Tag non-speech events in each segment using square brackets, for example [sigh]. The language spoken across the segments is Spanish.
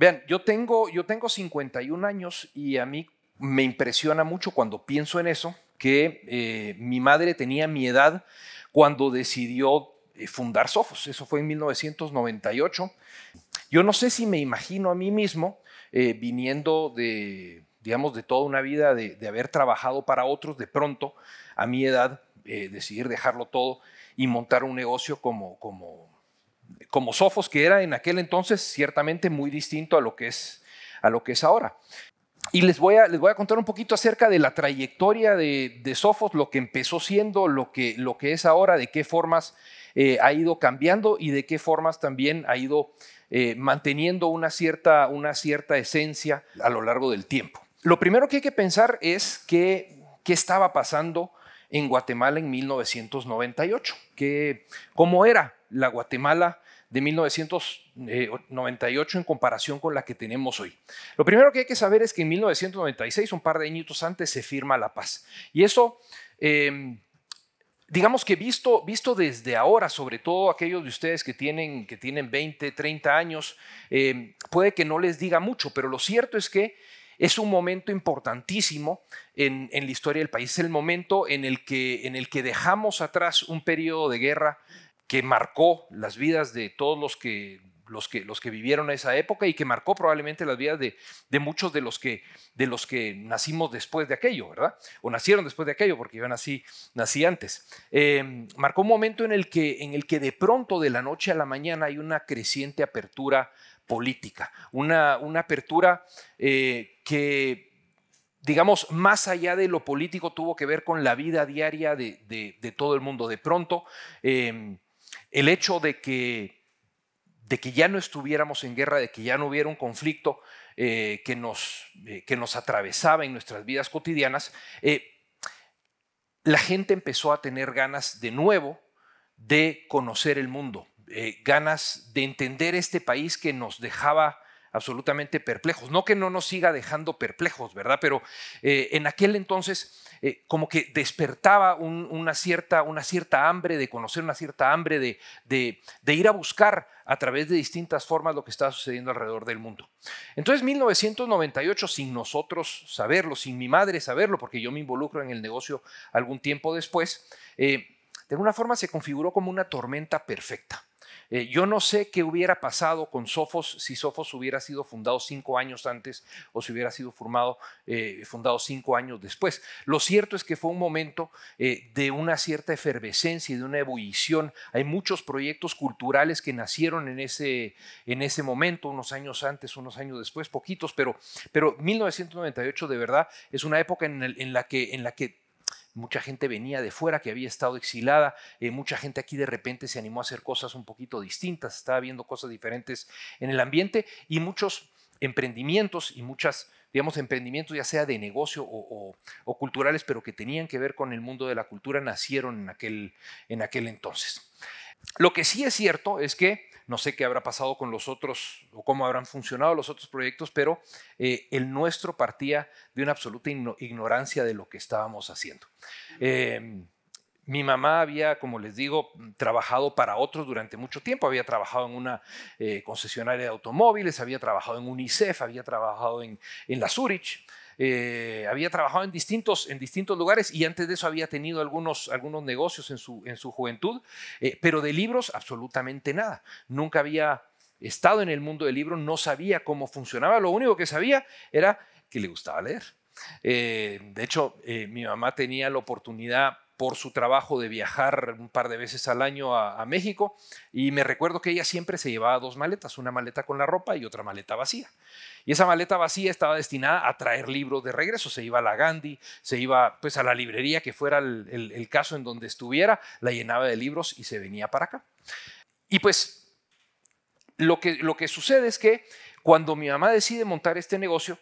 Vean, yo tengo, yo tengo 51 años y a mí me impresiona mucho cuando pienso en eso, que eh, mi madre tenía mi edad cuando decidió eh, fundar Sofos. Eso fue en 1998. Yo no sé si me imagino a mí mismo eh, viniendo de, digamos, de toda una vida de, haber trabajado para otros, de pronto, a mi edad, decidir dejarlo todo y montar un negocio como, como, como Sofos, que era en aquel entonces ciertamente muy distinto a lo que es, a lo que es ahora. Y les voy, a, les voy a contar un poquito acerca de la trayectoria de, Sofos, lo que empezó siendo, lo que, lo que es ahora, de qué formas eh, ha ido cambiando y de qué formas también ha ido eh, manteniendo una cierta, una cierta esencia a lo largo del tiempo. Lo primero que hay que pensar es qué estaba pasando en Guatemala en 1998, cómo era la Guatemala de 1998 eh, en comparación con la que tenemos hoy. Lo primero que hay que saber es que en 1996, un par de añitos antes, se firma la paz. Y eso... Em, digamos que visto, visto desde ahora, sobre todo aquellos de ustedes que tienen, que tienen 20, 30 años, em, puede que no les diga mucho, pero lo cierto es que es un momento importantísimo en, la historia del país, es el momento en el, que, en el que dejamos atrás un periodo de guerra que marcó las vidas de todos los que, los que, los que vivieron esa época y que marcó probablemente las vidas de, muchos de los, que, de los que nacimos después de aquello, ¿verdad? O nacieron después de aquello, porque yo nací, nací antes. Em, marcó un momento en el, que, en el que de pronto, de la noche a la mañana, hay una creciente apertura política, una, una apertura eh, que digamos, más allá de lo político, tuvo que ver con la vida diaria de, todo el mundo. De pronto, em, el hecho de que, de que ya no estuviéramos en guerra, de que ya no hubiera un conflicto eh, que, nos, eh, que nos atravesaba en nuestras vidas cotidianas, eh, la gente empezó a tener ganas de nuevo de conocer el mundo, ganas de entender este país que nos dejaba absolutamente perplejos. No que no nos siga dejando perplejos, ¿verdad? Pero eh, en aquel entonces eh, como que despertaba una, cierta, una cierta hambre de conocer, una cierta hambre de, ir a buscar a través de distintas formas lo que estaba sucediendo alrededor del mundo. Entonces, 1998, sin nosotros saberlo, sin mi madre saberlo, porque yo me involucro en el negocio algún tiempo después, eh, de alguna forma se configuró como una tormenta perfecta. Eh, yo no sé qué hubiera pasado con Sofos si Sofos hubiera sido fundado cinco años antes o si hubiera sido formado, eh, fundado cinco años después. Lo cierto es que fue un momento eh, de una cierta efervescencia y de una ebullición. Hay muchos proyectos culturales que nacieron en ese, en ese momento, unos años antes, unos años después, poquitos, pero, pero 1998 de verdad es una época en la que, en la que mucha gente venía de fuera que había estado exilada, eh, mucha gente aquí de repente se animó a hacer cosas un poquito distintas, estaba viendo cosas diferentes en el ambiente y muchos emprendimientos y muchas digamos, emprendimientos ya sea de negocio o, o culturales, pero que tenían que ver con el mundo de la cultura, nacieron en aquel, en aquel entonces. Lo que sí es cierto es que no sé qué habrá pasado con los otros o cómo habrán funcionado los otros proyectos, pero eh, el nuestro partía de una absoluta ignorancia de lo que estábamos haciendo. Em, mi mamá había, como les digo, trabajado para otros durante mucho tiempo. Había trabajado en una eh, concesionaria de automóviles, había trabajado en UNICEF, había trabajado en, en la Zurich, eh, había trabajado en distintos, en distintos lugares y antes de eso había tenido algunos, algunos negocios en su, en su juventud, eh, pero de libros absolutamente nada. Nunca había estado en el mundo del libro, no sabía cómo funcionaba, lo único que sabía era que le gustaba leer. Eh, de hecho, mi mamá tenía la oportunidad por su trabajo de viajar un par de veces al año a, México y me recuerdo que ella siempre se llevaba dos maletas, una maleta con la ropa y otra maleta vacía. Y esa maleta vacía estaba destinada a traer libros de regreso, se iba a la Gandhi, se iba pues a la librería que fuera el, caso en donde estuviera, la llenaba de libros y se venía para acá. Y pues lo que, lo que sucede es que cuando mi mamá decide montar este negocio,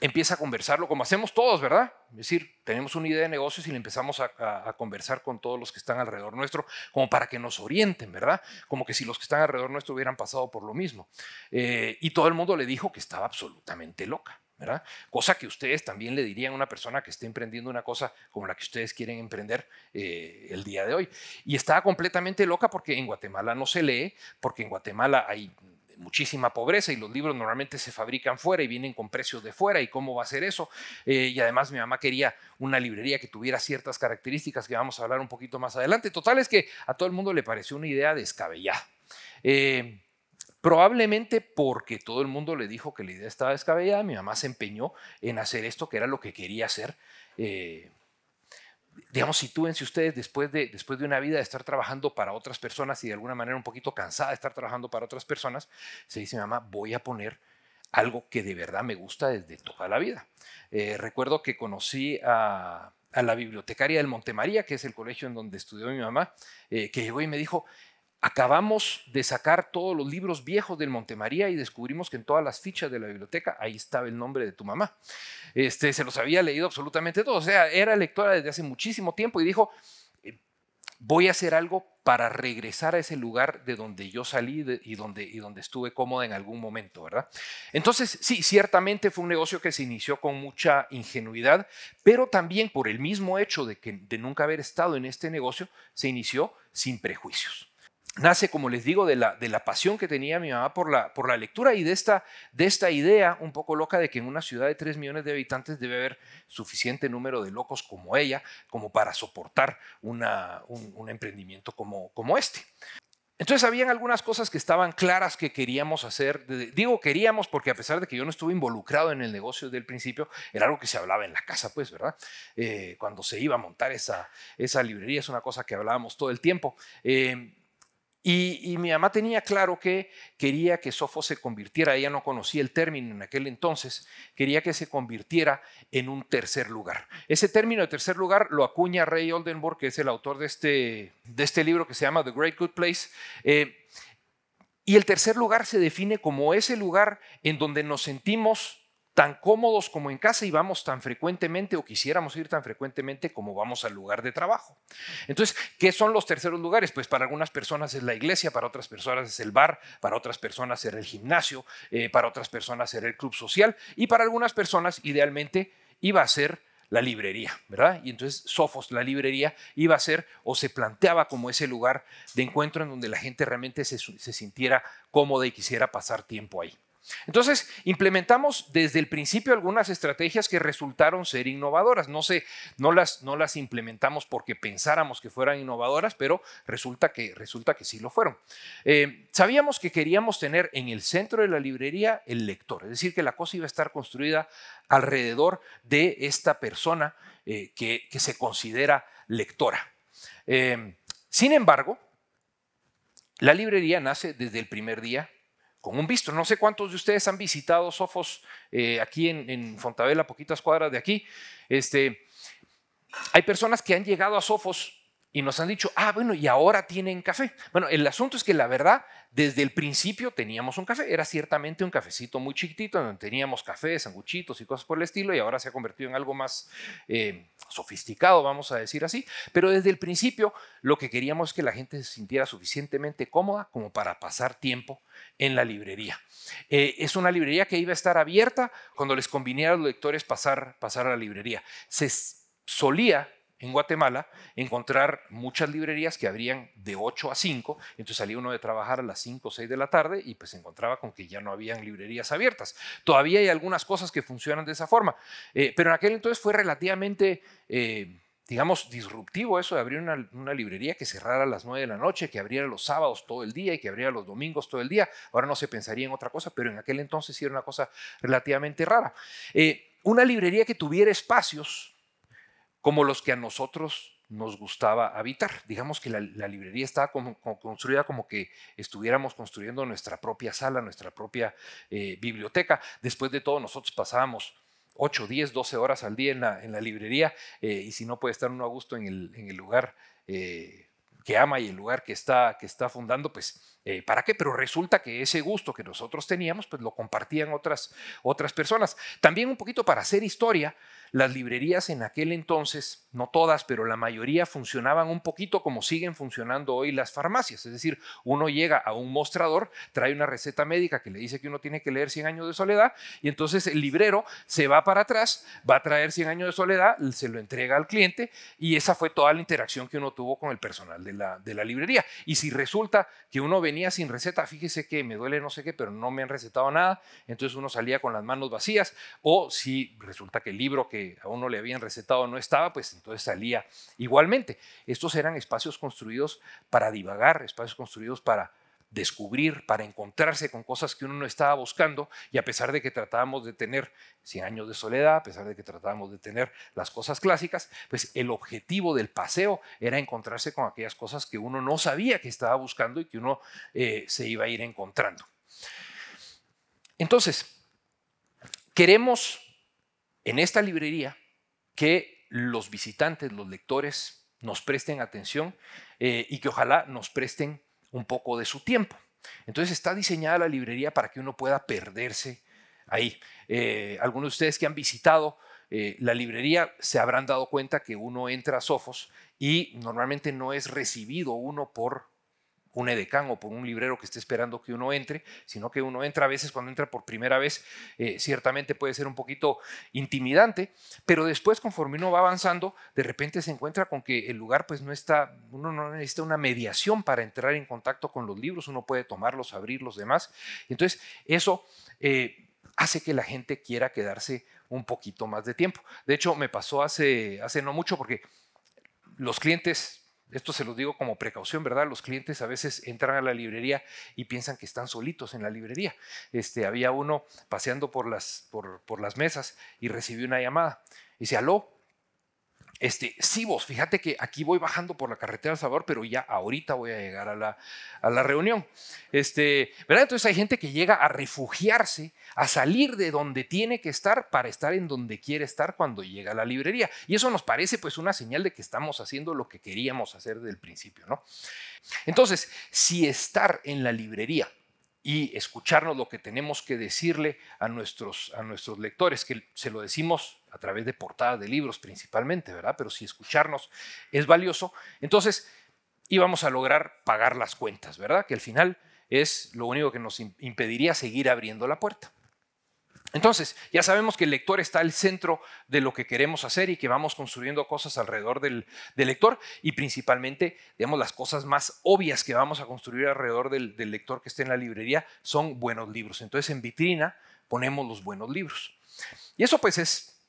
empieza a conversarlo como hacemos todos, ¿verdad? Es decir, tenemos una idea de negocios y le empezamos a, conversar con todos los que están alrededor nuestro, como para que nos orienten, ¿verdad? Como que si los que están alrededor nuestro hubieran pasado por lo mismo. Eh, y todo el mundo le dijo que estaba absolutamente loca. ¿verdad? Cosa que ustedes también le dirían a una persona que esté emprendiendo una cosa como la que ustedes quieren emprender eh, el día de hoy. Y estaba completamente loca porque en Guatemala no se lee, porque en Guatemala hay muchísima pobreza y los libros normalmente se fabrican fuera y vienen con precios de fuera y cómo va a ser eso. Eh, y además mi mamá quería una librería que tuviera ciertas características que vamos a hablar un poquito más adelante. Total es que a todo el mundo le pareció una idea descabellada. Eh, probablemente porque todo el mundo le dijo que la idea estaba descabellada, mi mamá se empeñó en hacer esto que era lo que quería hacer. Eh, digamos, sitúense ustedes después de, después de una vida de estar trabajando para otras personas y de alguna manera un poquito cansada de estar trabajando para otras personas, se dice, mamá, voy a poner algo que de verdad me gusta desde toda la vida. Eh, recuerdo que conocí a, la bibliotecaria del Montemaría, que es el colegio en donde estudió mi mamá, eh, que llegó y me dijo, Acabamos de sacar todos los libros viejos del Montemaría y descubrimos que en todas las fichas de la biblioteca ahí estaba el nombre de tu mamá. Este, se los había leído absolutamente todo. O sea, era lectora desde hace muchísimo tiempo y dijo, eh, voy a hacer algo para regresar a ese lugar de donde yo salí y, donde, y donde estuve cómoda en algún momento, ¿verdad? Entonces, sí, ciertamente fue un negocio que se inició con mucha ingenuidad, pero también por el mismo hecho de, que, de nunca haber estado en este negocio, se inició sin prejuicios nace, como les digo, de la, de la pasión que tenía mi mamá por la, por la lectura y de esta, de esta idea un poco loca de que en una ciudad de 3 millones de habitantes debe haber suficiente número de locos como ella como para soportar una, un, emprendimiento como, como este. Entonces habían algunas cosas que estaban claras que queríamos hacer. Digo queríamos porque a pesar de que yo no estuve involucrado en el negocio desde el principio, era algo que se hablaba en la casa, pues, ¿verdad? Eh, cuando se iba a montar esa, esa librería es una cosa que hablábamos todo el tiempo. Eh, y, mi mamá tenía claro que quería que Sofo se convirtiera, ella no conocía el término en aquel entonces, quería que se convirtiera en un tercer lugar. Ese término de tercer lugar lo acuña Ray Oldenburg, que es el autor de este, de este libro que se llama The Great Good Place. Eh, y el tercer lugar se define como ese lugar en donde nos sentimos tan cómodos como en casa y vamos tan frecuentemente o quisiéramos ir tan frecuentemente como vamos al lugar de trabajo. Entonces, ¿qué son los terceros lugares? Pues para algunas personas es la iglesia, para otras personas es el bar, para otras personas es el gimnasio, eh, para otras personas es el club social y para algunas personas idealmente iba a ser la librería, ¿verdad? Y entonces Sofos, la librería, iba a ser o se planteaba como ese lugar de encuentro en donde la gente realmente se sintiera cómoda y quisiera pasar tiempo ahí. Entonces, implementamos desde el principio algunas estrategias que resultaron ser innovadoras. No, las, implementamos porque pensáramos que fueran innovadoras, pero resulta que, resulta que sí lo fueron. Eh, sabíamos que queríamos tener en el centro de la librería el lector, es decir, que la cosa iba a estar construida alrededor de esta persona eh, que, se considera lectora. Eh, sin embargo, la librería nace desde el primer día con un visto. No sé cuántos de ustedes han visitado Sofos eh, aquí en, en poquitas cuadras de aquí. Este, hay personas que han llegado a Sofos y nos han dicho, ah, bueno, y ahora tienen café. Bueno, el asunto es que la verdad, desde el principio teníamos un café. Era ciertamente un cafecito muy chiquitito, donde teníamos café, sanguchitos y cosas por el estilo, y ahora se ha convertido en algo más eh, sofisticado, vamos a decir así. Pero desde el principio lo que queríamos es que la gente se sintiera suficientemente cómoda como para pasar tiempo en la librería. Eh, es una librería que iba a estar abierta cuando les conviniera a los lectores pasar, pasar a la librería. Se solía en Guatemala, encontrar muchas librerías que abrían de 8 a 5, entonces salía uno de trabajar a las 5 o 6 de la tarde y pues se encontraba con que ya no habían librerías abiertas. Todavía hay algunas cosas que funcionan de esa forma, eh, pero en aquel entonces fue relativamente... Eh, digamos, disruptivo eso de abrir una, librería que cerrara a las 9 de la noche, que abriera los sábados todo el día y que abriera los domingos todo el día. Ahora no se pensaría en otra cosa, pero en aquel entonces sí era una cosa relativamente rara. Eh, una librería que tuviera espacios como los que a nosotros nos gustaba habitar. Digamos que la, librería estaba construida como que estuviéramos construyendo nuestra propia sala, nuestra propia eh, biblioteca. Después de todo, nosotros pasábamos 8, 10, 12 horas al día en la, librería eh, y si no puede estar uno a gusto en el, lugar eh, que ama y el lugar que está, que está fundando, pues eh, ¿Para qué? Pero resulta que ese gusto que nosotros teníamos, pues lo compartían otras, otras personas. También un poquito para hacer historia, las librerías en aquel entonces, no todas, pero la mayoría funcionaban un poquito como siguen funcionando hoy las farmacias. Es decir, uno llega a un mostrador, trae una receta médica que le dice que uno tiene que leer 100 años de soledad y entonces el librero se va para atrás, va a traer 100 años de soledad, se lo entrega al cliente y esa fue toda la interacción que uno tuvo con el personal de la, de la librería. Y si resulta que uno venía venía sin receta, fíjese que me duele no sé qué, pero no me han recetado nada, entonces uno salía con las manos vacías, o si resulta que el libro que a uno le habían recetado no estaba, pues entonces salía igualmente. Estos eran espacios construidos para divagar, espacios construidos para descubrir, para encontrarse con cosas que uno no estaba buscando y a pesar de que tratábamos de tener 100 años de soledad, a pesar de que tratábamos de tener las cosas clásicas, pues el objetivo del paseo era encontrarse con aquellas cosas que uno no sabía que estaba buscando y que uno eh, se iba a ir encontrando. Entonces, queremos en esta librería que los visitantes, los lectores, nos presten atención eh, y que ojalá nos presten un poco de su tiempo. Entonces está diseñada la librería para que uno pueda perderse ahí. Eh, algunos de ustedes que han visitado eh, la librería se habrán dado cuenta que uno entra a Sofos y normalmente no es recibido uno por un edecán o por un librero que esté esperando que uno entre, sino que uno entra a veces cuando entra por primera vez, eh, ciertamente puede ser un poquito intimidante, pero después conforme uno va avanzando, de repente se encuentra con que el lugar pues no está, uno no necesita una mediación para entrar en contacto con los libros, uno puede tomarlos, abrirlos, demás. Entonces, eso... Eh, hace que la gente quiera quedarse un poquito más de tiempo. De hecho, me pasó hace no mucho porque los clientes esto se lo digo como precaución, ¿verdad? Los clientes a veces entran a la librería y piensan que están solitos en la librería. Este, había uno paseando por las, por, por las mesas y recibió una llamada. Dice, aló, este, sí, vos, fíjate que aquí voy bajando por la carretera del Salvador, pero ya ahorita voy a llegar a la, a la reunión. Este, ¿verdad? Entonces hay gente que llega a refugiarse, a salir de donde tiene que estar para estar en donde quiere estar cuando llega a la librería. Y eso nos parece pues una señal de que estamos haciendo lo que queríamos hacer desde el principio, ¿no? Entonces, si estar en la librería y escucharnos lo que tenemos que decirle a nuestros, a nuestros lectores, que se lo decimos a través de portadas de libros principalmente, ¿verdad? Pero si escucharnos es valioso, entonces íbamos a lograr pagar las cuentas, ¿verdad? Que al final es lo único que nos impediría seguir abriendo la puerta. Entonces, ya sabemos que el lector está al centro de lo que queremos hacer y que vamos construyendo cosas alrededor del, lector y principalmente, digamos, las cosas más obvias que vamos a construir alrededor del, lector que esté en la librería son buenos libros. Entonces, en vitrina ponemos los buenos libros. Y eso pues es,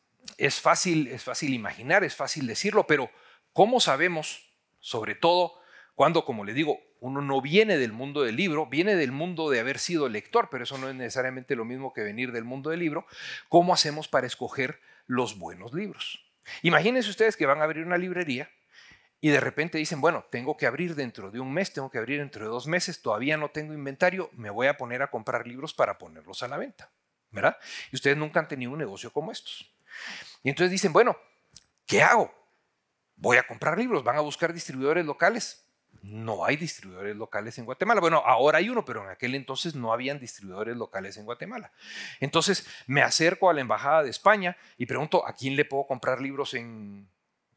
fácil, es fácil imaginar, es fácil decirlo, pero ¿cómo sabemos, sobre todo, cuando, como le digo, uno no viene del mundo del libro, viene del mundo de haber sido lector, pero eso no es necesariamente lo mismo que venir del mundo del libro. ¿Cómo hacemos para escoger los buenos libros? Imagínense ustedes que van a abrir una librería y de repente dicen, bueno, tengo que abrir dentro de un mes, tengo que abrir dentro de dos meses, todavía no tengo inventario, me voy a poner a comprar libros para ponerlos a la venta, ¿verdad? Y ustedes nunca han tenido un negocio como estos. Y entonces dicen, bueno, ¿qué hago? Voy a comprar libros, van a buscar distribuidores locales, no hay distribuidores locales en Guatemala. Bueno, ahora hay uno, pero en aquel entonces no habían distribuidores locales en Guatemala. Entonces me acerco a la Embajada de España y pregunto, ¿a quién le puedo comprar libros en,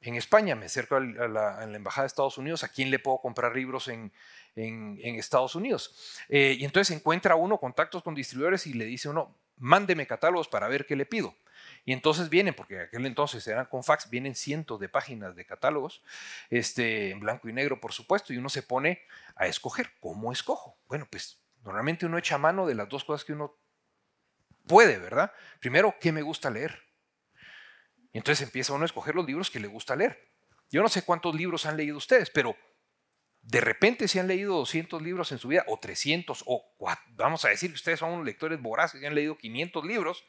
España? Me acerco a la, Embajada de Estados Unidos, ¿a quién le puedo comprar libros en, Estados Unidos? Eh, y entonces encuentra uno contactos con distribuidores y le dice uno, mándeme catálogos para ver qué le pido. Y entonces vienen, porque aquel entonces eran con fax, vienen cientos de páginas de catálogos, este, en blanco y negro, por supuesto, y uno se pone a escoger. ¿Cómo escojo? Bueno, pues normalmente uno echa mano de las dos cosas que uno puede, ¿verdad? Primero, ¿qué me gusta leer? Y entonces empieza uno a escoger los libros que le gusta leer. Yo no sé cuántos libros han leído ustedes, pero de repente si han leído 200 libros en su vida, o 300, o vamos a decir que ustedes son lectores voraces y han leído 500 libros,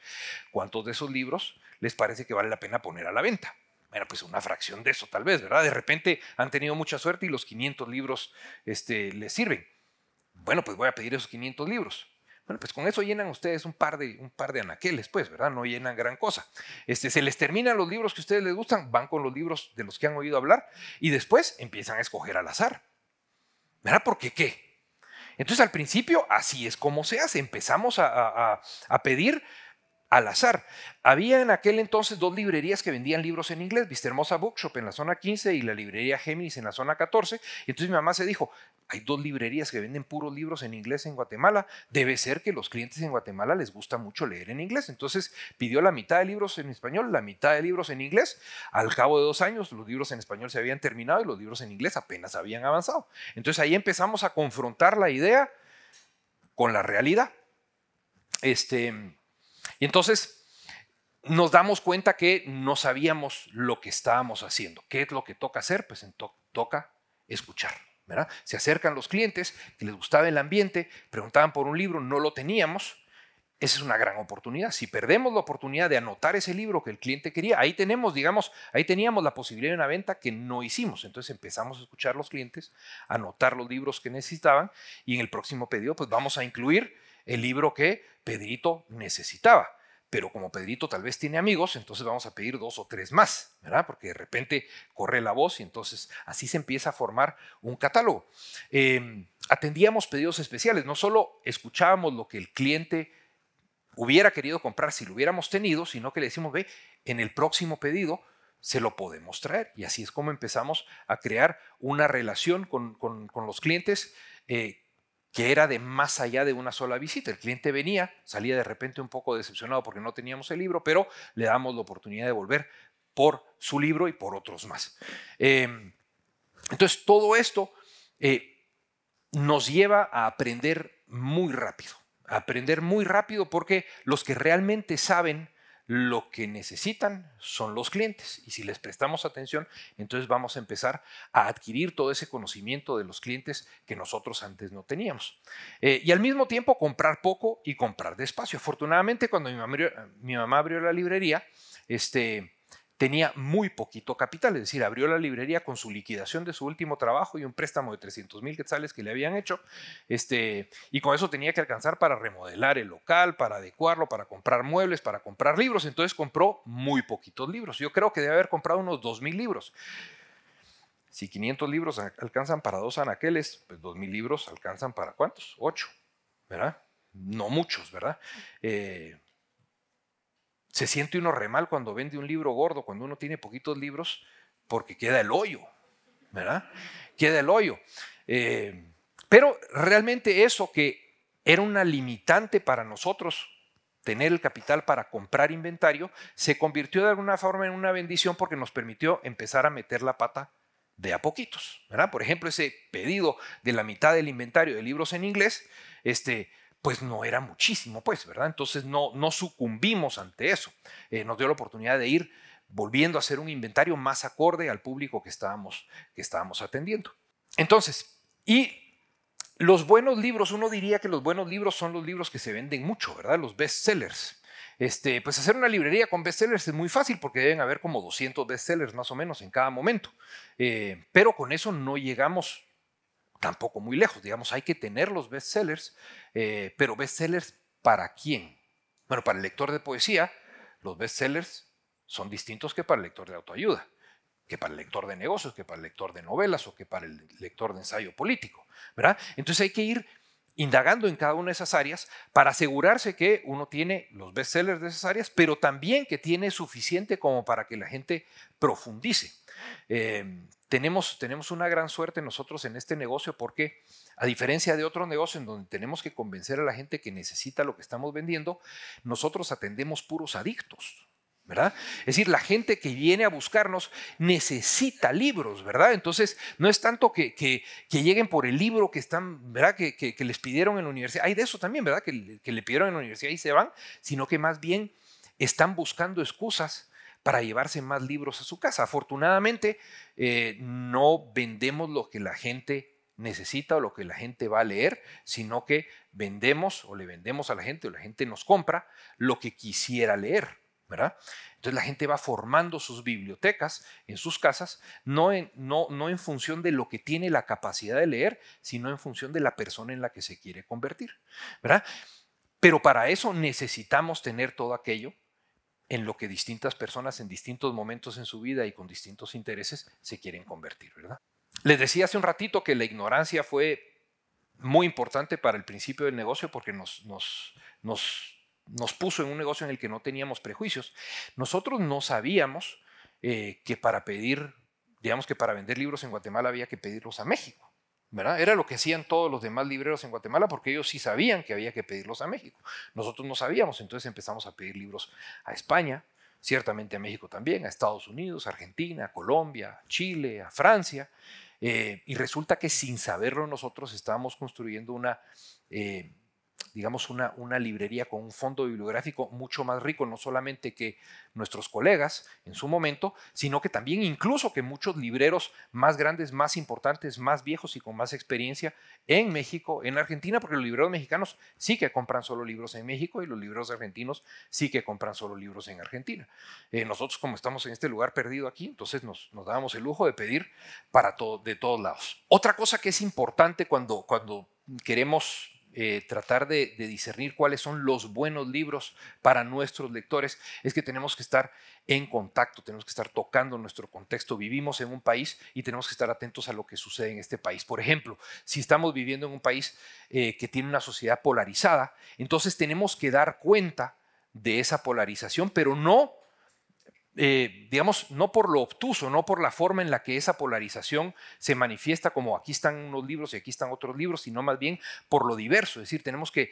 ¿cuántos de esos libros les parece que vale la pena poner a la venta? Bueno, pues una fracción de eso tal vez, ¿verdad? De repente han tenido mucha suerte y los 500 libros este, les sirven. Bueno, pues voy a pedir esos 500 libros. Bueno, pues con eso llenan ustedes un par de, un par de anaqueles, pues, ¿verdad? No llenan gran cosa. Este, se les terminan los libros que a ustedes les gustan, van con los libros de los que han oído hablar y después empiezan a escoger al azar. ¿Verdad? por qué. Entonces al principio así es como seas, Empezamos a, a pedir al azar. Había en aquel entonces dos librerías que vendían libros en inglés, Vista Hermosa Bookshop en la zona 15 y la librería gemis en la zona 14. entonces mi mamá se dijo, hay dos librerías que venden puros libros en inglés en Guatemala, debe ser que los clientes en Guatemala les gusta mucho leer en inglés. Entonces pidió la mitad de libros en español, la mitad de libros en inglés. Al cabo de dos años los libros en español se habían terminado y los libros en inglés apenas habían avanzado. Entonces ahí empezamos a confrontar la idea con la realidad. Este, y entonces nos damos cuenta que no sabíamos lo que estábamos haciendo. ¿Qué es lo que toca hacer? Pues toca escuchar. Se acercan los clientes que les gustaba el ambiente, preguntaban por un libro, no lo teníamos. Esa es una gran oportunidad. Si perdemos la oportunidad de anotar ese libro que el cliente quería, ahí tenemos, digamos, ahí teníamos la posibilidad de una venta que no hicimos. Entonces empezamos a escuchar a los clientes, anotar los libros que necesitaban y en el próximo pedido pues vamos a incluir el libro que Pedrito necesitaba. Pero como Pedrito tal vez tiene amigos, entonces vamos a pedir dos o tres más, ¿verdad? Porque de repente corre la voz y entonces así se empieza a formar un catálogo. Em, atendíamos pedidos especiales, no solo escuchábamos lo que el cliente hubiera querido comprar si lo hubiéramos tenido, sino que le decimos, ve, en el próximo pedido se lo podemos traer. Y así es como empezamos a crear una relación con, los clientes eh, que era de más allá de una sola visita. El cliente venía, salía de repente un poco decepcionado porque no teníamos el libro, pero le damos la oportunidad de volver por su libro y por otros más. Em, entonces, todo esto eh, nos lleva a aprender muy rápido, a aprender muy rápido porque los que realmente saben lo que necesitan son los clientes. Y si les prestamos atención, entonces vamos a empezar a adquirir todo ese conocimiento de los clientes que nosotros antes no teníamos. Eh, y al mismo tiempo comprar poco y comprar despacio. Afortunadamente, cuando mi mamá, mi mamá abrió la librería, este, tenía muy poquito capital, es decir, abrió la librería con su liquidación de su último trabajo y un préstamo de 300 mil quetzales que le habían hecho, este, y con eso tenía que alcanzar para remodelar el local, para adecuarlo, para comprar muebles, para comprar libros, entonces compró muy poquitos libros, yo creo que debe haber comprado unos 2.000 mil libros. Si 500 libros alcanzan para dos anaqueles, pues 2 mil libros alcanzan para cuántos? 8, ¿verdad? No muchos, ¿verdad? Eh, se siente uno re mal cuando vende un libro gordo, cuando uno tiene poquitos libros, porque queda el hoyo, ¿verdad? Queda el hoyo. Eh, pero realmente eso que era una limitante para nosotros, tener el capital para comprar inventario, se convirtió de alguna forma en una bendición porque nos permitió empezar a meter la pata de a poquitos, ¿verdad? Por ejemplo, ese pedido de la mitad del inventario de libros en inglés, este, pues no era muchísimo, pues, ¿verdad? Entonces no, no sucumbimos ante eso. Eh, nos dio la oportunidad de ir volviendo a hacer un inventario más acorde al público que estábamos, que estábamos atendiendo. Entonces, y los buenos libros, uno diría que los buenos libros son los libros que se venden mucho, ¿verdad? Los bestsellers. Este, pues hacer una librería con bestsellers es muy fácil porque deben haber como 200 bestsellers más o menos en cada momento. Eh, pero con eso no llegamos tampoco muy lejos. Digamos, hay que tener los bestsellers, eh, pero bestsellers para quién? Bueno, para el lector de poesía, los bestsellers son distintos que para el lector de autoayuda, que para el lector de negocios, que para el lector de novelas o que para el lector de ensayo político, ¿verdad? Entonces hay que ir indagando en cada una de esas áreas para asegurarse que uno tiene los bestsellers de esas áreas, pero también que tiene suficiente como para que la gente profundice. Em, tenemos, tenemos una gran suerte nosotros en este negocio porque, a diferencia de otro negocio en donde tenemos que convencer a la gente que necesita lo que estamos vendiendo, nosotros atendemos puros adictos. ¿verdad? Es decir, la gente que viene a buscarnos necesita libros, ¿verdad? Entonces, no es tanto que, que, lleguen por el libro que están, ¿verdad? Que, que, les pidieron en la universidad. Hay de eso también, ¿verdad? Que, que le pidieron en la universidad y se van, sino que más bien están buscando excusas para llevarse más libros a su casa. Afortunadamente, eh, no vendemos lo que la gente necesita o lo que la gente va a leer, sino que vendemos o le vendemos a la gente o la gente nos compra lo que quisiera leer. ¿verdad? Entonces la gente va formando sus bibliotecas en sus casas, no en, no en función de lo que tiene la capacidad de leer, sino en función de la persona en la que se quiere convertir. ¿verdad? Pero para eso necesitamos tener todo aquello en lo que distintas personas en distintos momentos en su vida y con distintos intereses se quieren convertir, ¿verdad? Les decía hace un ratito que la ignorancia fue muy importante para el principio del negocio porque nos, nos, nos, nos puso en un negocio en el que no teníamos prejuicios. Nosotros no sabíamos eh, que para pedir, digamos que para vender libros en Guatemala había que pedirlos a México. Era lo que hacían todos los demás libreros en Guatemala porque ellos sí sabían que había que pedirlos a México. Nosotros no sabíamos, entonces empezamos a pedir libros a España, ciertamente a México también, a Estados Unidos, Argentina, Colombia, Chile, a Francia. Eh, y resulta que sin saberlo nosotros estábamos construyendo una eh, digamos, una, una librería con un fondo bibliográfico mucho más rico, no solamente que nuestros colegas en su momento, sino que también incluso que muchos libreros más grandes, más importantes, más viejos y con más experiencia en México, en Argentina, porque los libreros mexicanos sí que compran solo libros en México y los libreros argentinos sí que compran solo libros en Argentina. Eh, nosotros como estamos en este lugar perdido aquí, entonces nos, nos dábamos el lujo de pedir para todo, de todos lados. Otra cosa que es importante cuando, cuando queremos eh, tratar de, discernir cuáles son los buenos libros para nuestros lectores es que tenemos que estar en contacto, tenemos que estar tocando nuestro contexto. Vivimos en un país y tenemos que estar atentos a lo que sucede en este país. Por ejemplo, si estamos viviendo en un país eh, que tiene una sociedad polarizada, entonces tenemos que dar cuenta de esa polarización, pero no eh, digamos, no por lo obtuso, no por la forma en la que esa polarización se manifiesta como aquí están unos libros y aquí están otros libros, sino más bien por lo diverso. Es decir, tenemos que,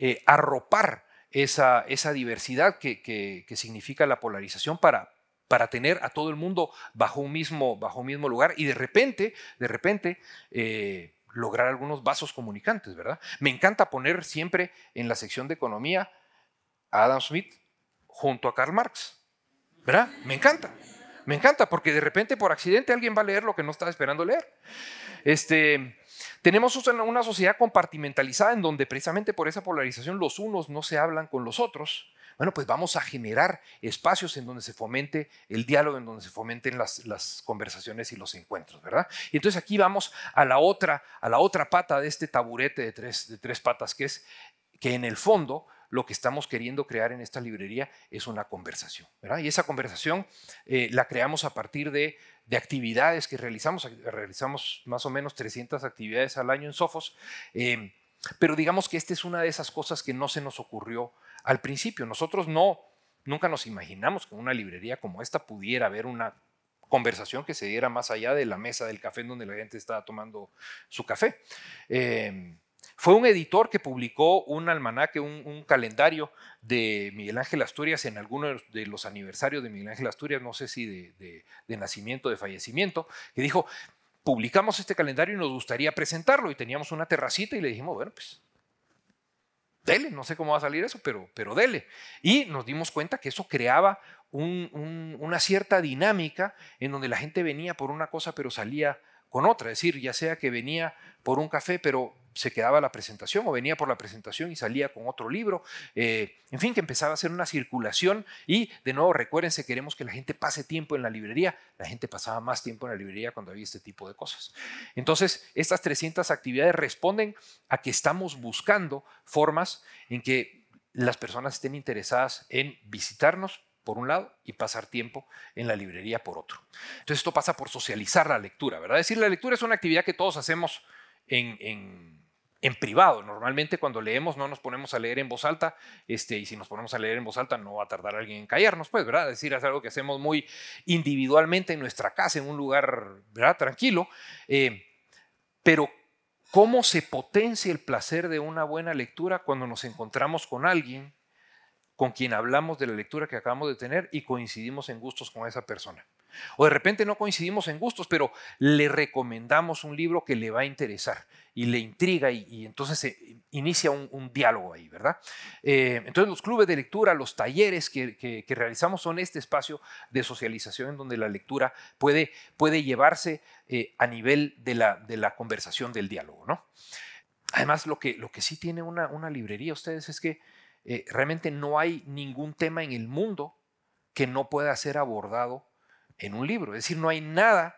eh, arropar esa, diversidad que, significa la polarización para tener a todo el mundo bajo un mismo, lugar y de repente, de repente, eh, lograr algunos vasos comunicantes, ¿verdad? Me encanta poner siempre en la sección de economía a Adam Smith junto a Karl Marx. ¿Verdad? Me encanta. Me encanta porque de repente por accidente alguien va a leer lo que no está esperando leer. Este, tenemos una sociedad compartimentalizada en donde precisamente por esa polarización los unos no se hablan con los otros. Bueno, pues vamos a generar espacios en donde se fomente el diálogo, en donde se fomenten las, conversaciones y los encuentros, ¿verdad? Y entonces aquí vamos a la otra, a la otra pata de este taburete de tres patas, que es que en el fondo lo que estamos queriendo crear en esta librería es una conversación. ¿verdad? Y esa conversación eh, la creamos a partir de, actividades que realizamos. Eh, realizamos más o menos 300 actividades al año en Sofos. Eh, pero digamos que esta es una de esas cosas que no se nos ocurrió al principio. Nosotros no, nunca nos imaginamos que una librería como esta pudiera haber una conversación que se diera más allá de la mesa del café en donde la gente estaba tomando su café. Fue un editor que publicó un almanaque, un, calendario de Miguel Ángel Asturias en alguno de los, aniversarios de Miguel Ángel Asturias, no sé si de, nacimiento o nacimiento, de fallecimiento, que dijo, publicamos este calendario y nos gustaría presentarlo. Y teníamos una terracita y le dijimos, bueno, pues dele, no sé cómo va a salir eso, pero, pero dele. Y nos dimos cuenta que eso creaba una cierta dinámica en donde la gente venía por una cosa, pero salía con otra, es decir, ya sea que venía por un café, pero se quedaba la presentación o venía por la presentación y salía con otro libro, eh, en fin, que empezaba a hacer una circulación y de nuevo recuérdense, queremos que la gente pase tiempo en la librería, la gente pasaba más tiempo en la librería cuando había este tipo de cosas. Entonces, estas 300 actividades responden a que estamos buscando formas en que las personas estén interesadas en visitarnos, por un lado y pasar tiempo en la librería por otro. Entonces esto pasa por socializar la lectura, ¿verdad? decir, la lectura es una actividad que todos hacemos en, en, privado. Normalmente cuando leemos no nos ponemos a leer en voz alta este, y si nos ponemos a leer en voz alta no va a tardar alguien en callarnos, pues, ¿verdad? decir, es algo que hacemos muy individualmente en nuestra casa, en un lugar, ¿verdad? Tranquilo. Eh, pero cómo se potencia el placer de una buena lectura cuando nos encontramos con alguien con quien hablamos de la lectura que acabamos de tener y coincidimos en gustos con esa persona. O de repente no coincidimos en gustos, pero le recomendamos un libro que le va a interesar y le intriga y, entonces se inicia un, diálogo ahí, ¿verdad? Eh, entonces los clubes de lectura, los talleres que, realizamos son este espacio de socialización en donde la lectura puede, puede llevarse eh, a nivel de la, de la conversación, del diálogo, ¿no? Además, lo que, lo que sí tiene una, una librería ustedes es que eh, realmente no hay ningún tema en el mundo que no pueda ser abordado en un libro. Es decir, no hay nada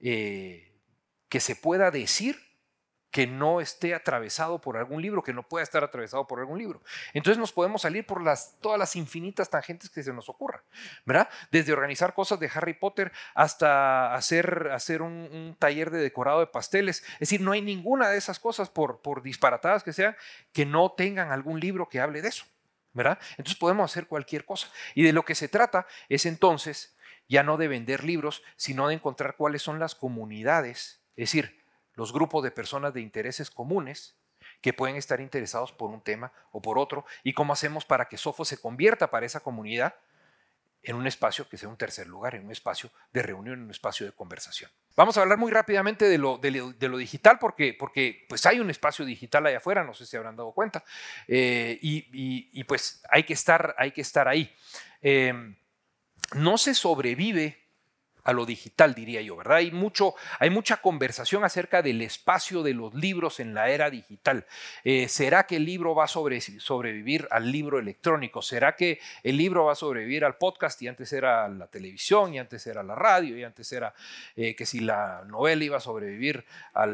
eh, que se pueda decir que no esté atravesado por algún libro, que no pueda estar atravesado por algún libro. Entonces nos podemos salir por las, todas las infinitas tangentes que se nos ocurran, ¿verdad? Desde organizar cosas de Harry Potter hasta hacer, hacer un, taller de decorado de pasteles. Es decir, no hay ninguna de esas cosas, por, por disparatadas que sean, que no tengan algún libro que hable de eso, ¿verdad? Entonces podemos hacer cualquier cosa. Y de lo que se trata es entonces ya no de vender libros, sino de encontrar cuáles son las comunidades, es decir, los grupos de personas de intereses comunes que pueden estar interesados por un tema o por otro, y cómo hacemos para que SOFO se convierta para esa comunidad en un espacio que sea un tercer lugar, en un espacio de reunión, en un espacio de conversación. Vamos a hablar muy rápidamente de lo, digital, porque, porque pues hay un espacio digital allá afuera, no sé si habrán dado cuenta, eh, y, pues hay que estar, hay que estar ahí. Em, no se sobrevive a lo digital, diría yo, ¿verdad? Hay, mucho, hay mucha conversación acerca del espacio de los libros en la era digital. Eh, ¿Será que el libro va a sobrevivir al libro electrónico? ¿Será que el libro va a sobrevivir al podcast y antes era la televisión y antes era la radio y antes era eh, que si la novela iba a sobrevivir a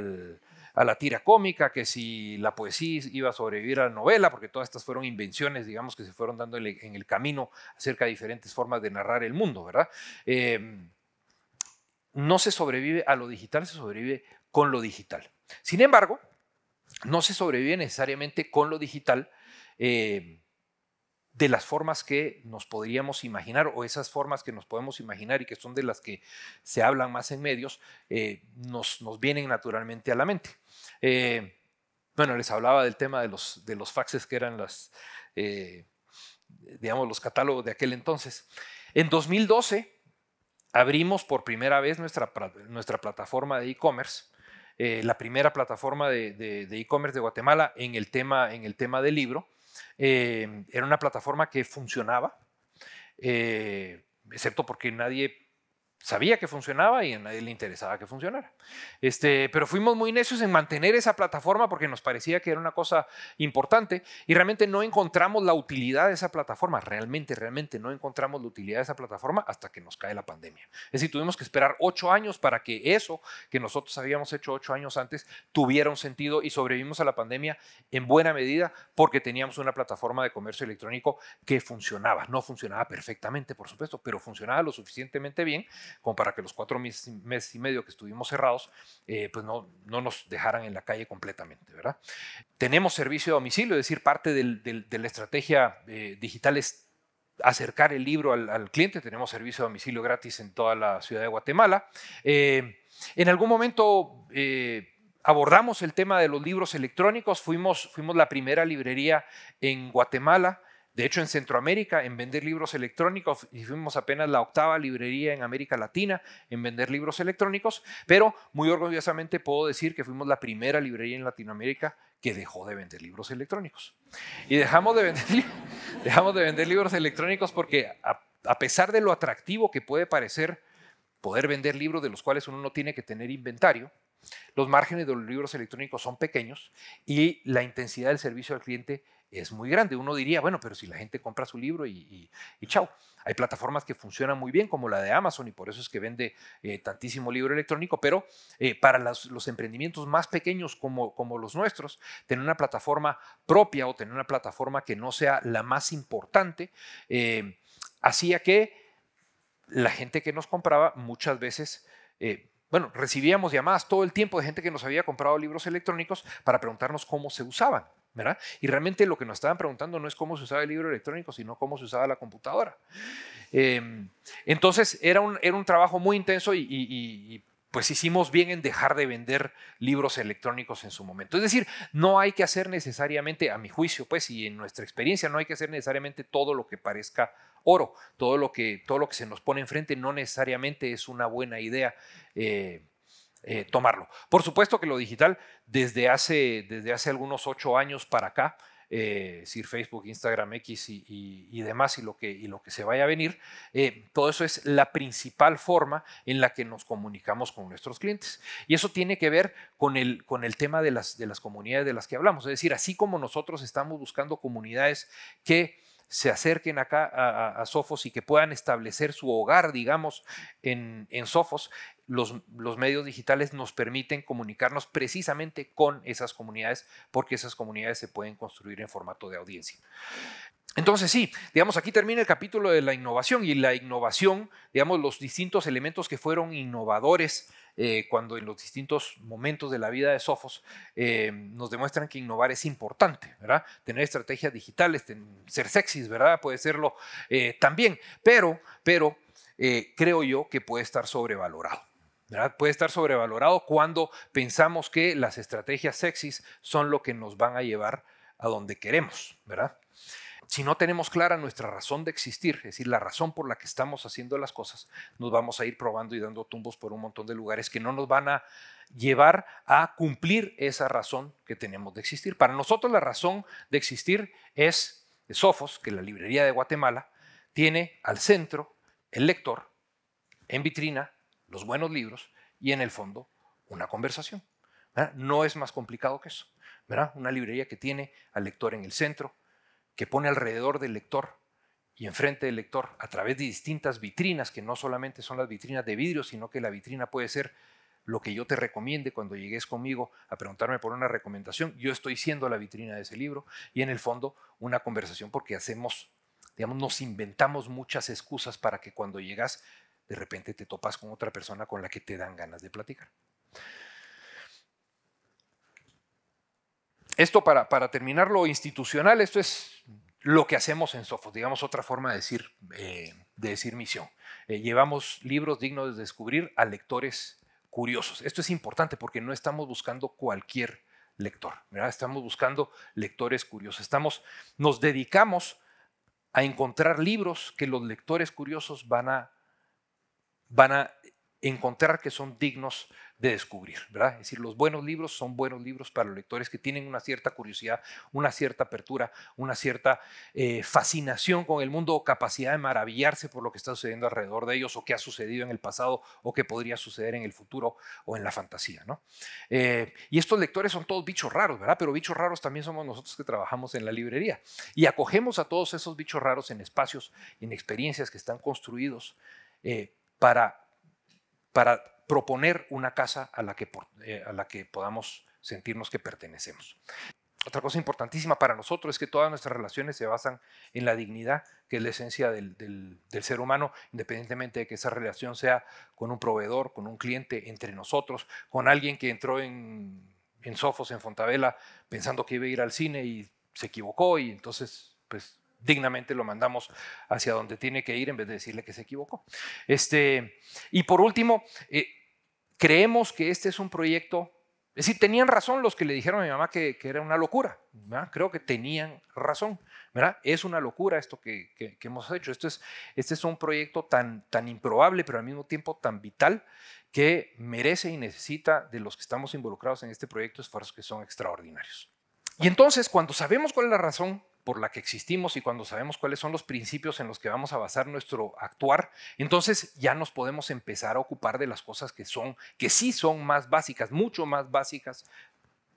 la tira cómica, que si la poesía iba a sobrevivir a la novela, porque todas estas fueron invenciones, digamos, que se fueron dando en el camino acerca de diferentes formas de narrar el mundo, ¿verdad? Eh, no se sobrevive a lo digital, se sobrevive con lo digital. Sin embargo, no se sobrevive necesariamente con lo digital eh, de las formas que nos podríamos imaginar o esas formas que nos podemos imaginar y que son de las que se hablan más en medios, eh, nos, vienen naturalmente a la mente. Eh, bueno, les hablaba del tema de los, de los faxes que eran las, digamos, los catálogos de aquel entonces. En 2012, abrimos por primera vez nuestra, nuestra plataforma de e-commerce, eh, la primera plataforma de e-commerce de, Guatemala en el tema, en el tema del libro. Eh, era una plataforma que funcionaba, eh, excepto porque nadie Sabía que funcionaba y a nadie le interesaba que funcionara. Este, pero fuimos muy necios en mantener esa plataforma porque nos parecía que era una cosa importante y realmente no encontramos la utilidad de esa plataforma. Realmente, realmente no encontramos la utilidad de esa plataforma hasta que nos cae la pandemia. Es decir, tuvimos que esperar ocho años para que eso que nosotros habíamos hecho ocho años antes tuviera un sentido y sobrevivimos a la pandemia en buena medida porque teníamos una plataforma de comercio electrónico que funcionaba. No funcionaba perfectamente, por supuesto, pero funcionaba lo suficientemente bien como para que los cuatro meses, y medio que estuvimos cerrados, eh, pues no, nos dejaran en la calle completamente, ¿verdad? Tenemos servicio de domicilio, es decir, parte de la estrategia eh, digital es acercar el libro al, cliente, tenemos servicio a domicilio gratis en toda la ciudad de Guatemala. Eh, en algún momento abordamos el tema de los libros electrónicos, fuimos la primera librería en Guatemala de hecho, en Centroamérica, en vender libros electrónicos, y fuimos apenas la octava librería en América Latina en vender libros electrónicos, pero muy orgullosamente puedo decir que fuimos la primera librería en Latinoamérica que dejó de vender libros electrónicos. Y dejamos de vender, [laughs] libros electrónicos porque a pesar de lo atractivo que puede parecer poder vender libros de los cuales uno no tiene que tener inventario, los márgenes de los libros electrónicos son pequeños y la intensidad del servicio al cliente es muy grande. Uno diría, bueno, pero si la gente compra su libro y, chao. Hay plataformas que funcionan muy bien, como la de Amazon, y por eso es que vende eh, tantísimo libro electrónico, pero eh, para los emprendimientos más pequeños como, como los nuestros, tener una plataforma propia o tener una plataforma que no sea la más importante, eh, hacía que la gente que nos compraba muchas veces bueno, recibíamos llamadas todo el tiempo de gente que nos había comprado libros electrónicos para preguntarnos cómo se usaban. Y realmente lo que nos estaban preguntando no es cómo se usaba el libro electrónico, sino cómo se usaba la computadora. Em, entonces era un, trabajo muy intenso y, pues hicimos bien en dejar de vender libros electrónicos en su momento. Es decir, no hay que hacer necesariamente, a mi juicio, pues, y en nuestra experiencia, no hay que hacer necesariamente todo lo que parezca oro. Todo lo que, todo lo que se nos pone enfrente no necesariamente es una buena idea. Eh, eh, tomarlo. Por supuesto que lo digital, desde hace, desde hace algunos ocho años para acá, eh, es decir, Facebook, Instagram, X y, demás, y lo que, y lo que se vaya a venir, eh, todo eso es la principal forma en la que nos comunicamos con nuestros clientes. Y eso tiene que ver con el, con el tema de las, de las comunidades de las que hablamos. Es decir, así como nosotros estamos buscando comunidades que se acerquen acá a, Sofos y que puedan establecer su hogar, digamos, en, en Sofos, los, los, medios digitales nos permiten comunicarnos precisamente con esas comunidades porque esas comunidades se pueden construir en formato de audiencia. Entonces sí, digamos, aquí termina el capítulo de la innovación y la innovación, digamos, los distintos elementos que fueron innovadores eh, cuando en los distintos momentos de la vida de Sofos eh, nos demuestran que innovar es importante, ¿verdad? Tener estrategias digitales, ser sexys, ¿verdad? Puede serlo eh, también, pero, pero creo yo que puede estar sobrevalorado. ¿verdad? Puede estar sobrevalorado cuando pensamos que las estrategias sexys son lo que nos van a llevar a donde queremos, ¿verdad? si no tenemos clara nuestra razón de existir, es decir, la razón por la que estamos haciendo las cosas, nos vamos a ir probando y dando tumbos por un montón de lugares que no nos van a llevar a cumplir esa razón que tenemos de existir. Para nosotros la razón de existir es Sofos, que la librería de Guatemala tiene al centro el lector, en vitrina los buenos libros y en el fondo una conversación. No es más complicado que eso. Una librería que tiene al lector en el centro, que pone alrededor del lector y enfrente del lector a través de distintas vitrinas, que no solamente son las vitrinas de vidrio, sino que la vitrina puede ser lo que yo te recomiende cuando llegues conmigo a preguntarme por una recomendación. Yo estoy siendo la vitrina de ese libro y en el fondo una conversación porque hacemos, digamos, nos inventamos muchas excusas para que cuando llegas de repente te topas con otra persona con la que te dan ganas de platicar. esto para, para terminar lo institucional, esto es lo que hacemos en Sofos, digamos otra forma de decir, eh, de decir misión. Eh, llevamos libros dignos de descubrir a lectores curiosos. Esto es importante porque no estamos buscando cualquier lector, estamos buscando lectores curiosos. Estamos, nos dedicamos a encontrar libros que los lectores curiosos van a, van a encontrar que son dignos de descubrir, ¿verdad? Es decir, los buenos libros son buenos libros para los lectores que tienen una cierta curiosidad, una cierta apertura, una cierta eh, fascinación con el mundo capacidad de maravillarse por lo que está sucediendo alrededor de ellos o que ha sucedido en el pasado o que podría suceder en el futuro o en la fantasía, ¿no? Eh, y estos lectores son todos bichos raros, ¿verdad? Pero bichos raros también somos nosotros que trabajamos en la librería y acogemos a todos esos bichos raros en espacios, en experiencias que están construidos eh, para para proponer una casa a la que, eh, a la que podamos sentirnos que pertenecemos. Otra cosa importantísima para nosotros es que todas nuestras relaciones se basan en la dignidad, que es la esencia del, ser humano, independientemente de que esa relación sea con un proveedor, con un cliente, entre nosotros, con alguien que entró en, en Sofos, en Fontavela, pensando que iba a ir al cine y se equivocó y entonces pues dignamente lo mandamos hacia donde tiene que ir en vez de decirle que se equivocó. Este, y por último, eh, creemos que este es un proyecto, es decir, tenían razón los que le dijeron a mi mamá que, era una locura, creo que tenían razón, ¿verdad? Es una locura esto que, hemos hecho, es, este es un proyecto tan improbable, pero al mismo tiempo tan vital que merece y necesita de los que estamos involucrados en este proyecto esfuerzos que son extraordinarios. Y entonces, cuando sabemos cuál es la razón por la que existimos y cuando sabemos cuáles son los principios en los que vamos a basar nuestro actuar, entonces ya nos podemos empezar a ocupar de las cosas que son, que sí son más básicas, mucho más básicas,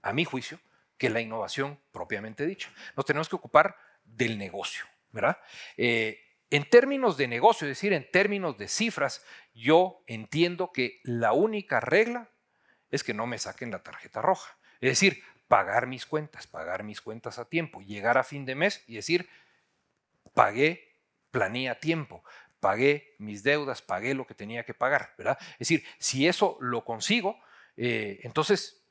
a mi juicio, que la innovación propiamente dicha. Nos tenemos que ocupar del negocio, ¿verdad? Eh, en términos de negocio, es decir, en términos de cifras, yo entiendo que la única regla es que no me saquen la tarjeta roja. Es decir, pagar mis cuentas, pagar mis cuentas a tiempo, llegar a fin de mes y decir, pagué, planeé a tiempo, pagué mis deudas, pagué lo que tenía que pagar, ¿verdad? Es decir, si eso lo consigo, eh, entonces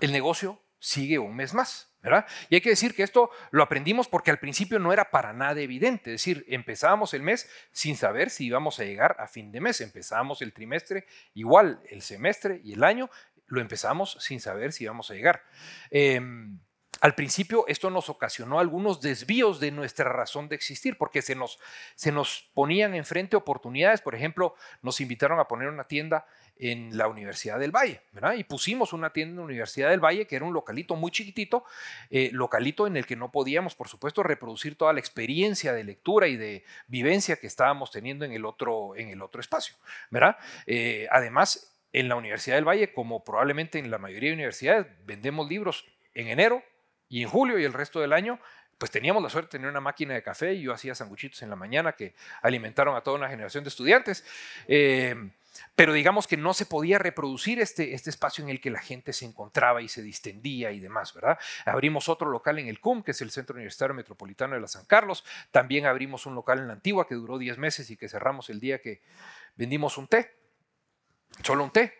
el negocio sigue un mes más, ¿verdad? Y hay que decir que esto lo aprendimos porque al principio no era para nada evidente, es decir, empezábamos el mes sin saber si íbamos a llegar a fin de mes, empezábamos el trimestre igual, el semestre y el año lo empezamos sin saber si íbamos a llegar. Em, al principio esto nos ocasionó algunos desvíos de nuestra razón de existir, porque se nos, se nos ponían enfrente oportunidades. Por ejemplo, nos invitaron a poner una tienda en la Universidad del Valle, ¿verdad? Y pusimos una tienda en la Universidad del Valle, que era un localito muy chiquitito, eh, localito en el que no podíamos, por supuesto, reproducir toda la experiencia de lectura y de vivencia que estábamos teniendo en el otro, en el otro espacio, ¿verdad? Eh, además, en la Universidad del Valle, como probablemente en la mayoría de universidades, vendemos libros en enero y en julio y el resto del año. Pues teníamos la suerte de tener una máquina de café y yo hacía sanguchitos en la mañana que alimentaron a toda una generación de estudiantes. Eh, pero digamos que no se podía reproducir este, este espacio en el que la gente se encontraba y se distendía y demás, ¿verdad? Abrimos otro local en el CUM, que es el Centro Universitario Metropolitano de la San Carlos, también abrimos un local en la Antigua que duró 10 meses y que cerramos el día que vendimos un té, solo un té.